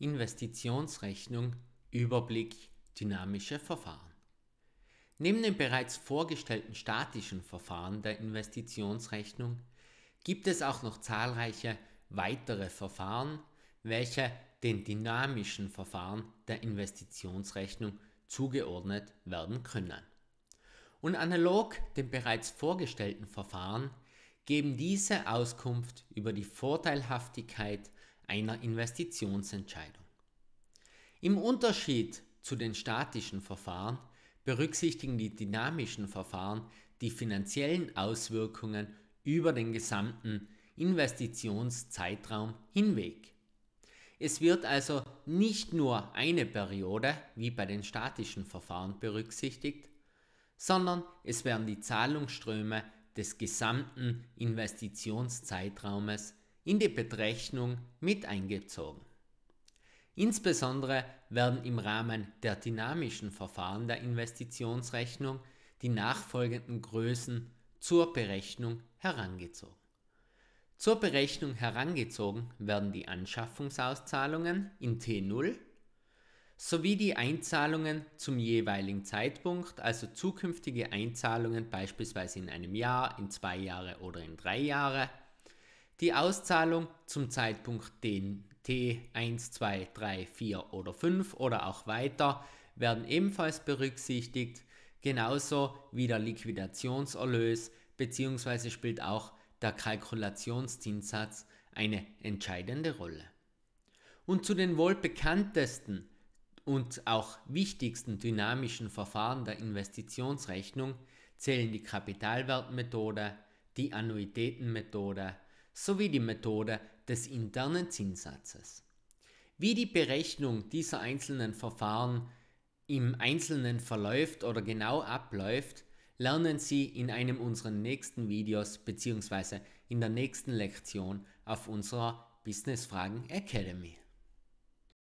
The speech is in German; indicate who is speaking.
Speaker 1: Investitionsrechnung Überblick dynamische Verfahren. Neben den bereits vorgestellten statischen Verfahren der Investitionsrechnung gibt es auch noch zahlreiche weitere Verfahren, welche den dynamischen Verfahren der Investitionsrechnung zugeordnet werden können. Und analog den bereits vorgestellten Verfahren geben diese Auskunft über die Vorteilhaftigkeit einer Investitionsentscheidung. Im Unterschied zu den statischen Verfahren berücksichtigen die dynamischen Verfahren die finanziellen Auswirkungen über den gesamten Investitionszeitraum hinweg. Es wird also nicht nur eine Periode wie bei den statischen Verfahren berücksichtigt, sondern es werden die Zahlungsströme des gesamten Investitionszeitraumes in die Berechnung mit eingezogen. Insbesondere werden im Rahmen der dynamischen Verfahren der Investitionsrechnung die nachfolgenden Größen zur Berechnung herangezogen. Zur Berechnung herangezogen werden die Anschaffungsauszahlungen in T0 sowie die Einzahlungen zum jeweiligen Zeitpunkt, also zukünftige Einzahlungen beispielsweise in einem Jahr, in zwei Jahre oder in drei Jahre die Auszahlung zum Zeitpunkt den T1, 2, 3, 4 oder 5 oder auch weiter werden ebenfalls berücksichtigt, genauso wie der Liquidationserlös bzw. spielt auch der Kalkulationszinssatz eine entscheidende Rolle. Und zu den wohl bekanntesten und auch wichtigsten dynamischen Verfahren der Investitionsrechnung zählen die Kapitalwertmethode, die Annuitätenmethode, sowie die Methode des internen Zinssatzes. Wie die Berechnung dieser einzelnen Verfahren im Einzelnen verläuft oder genau abläuft, lernen Sie in einem unserer nächsten Videos bzw. in der nächsten Lektion auf unserer Business Fragen Academy.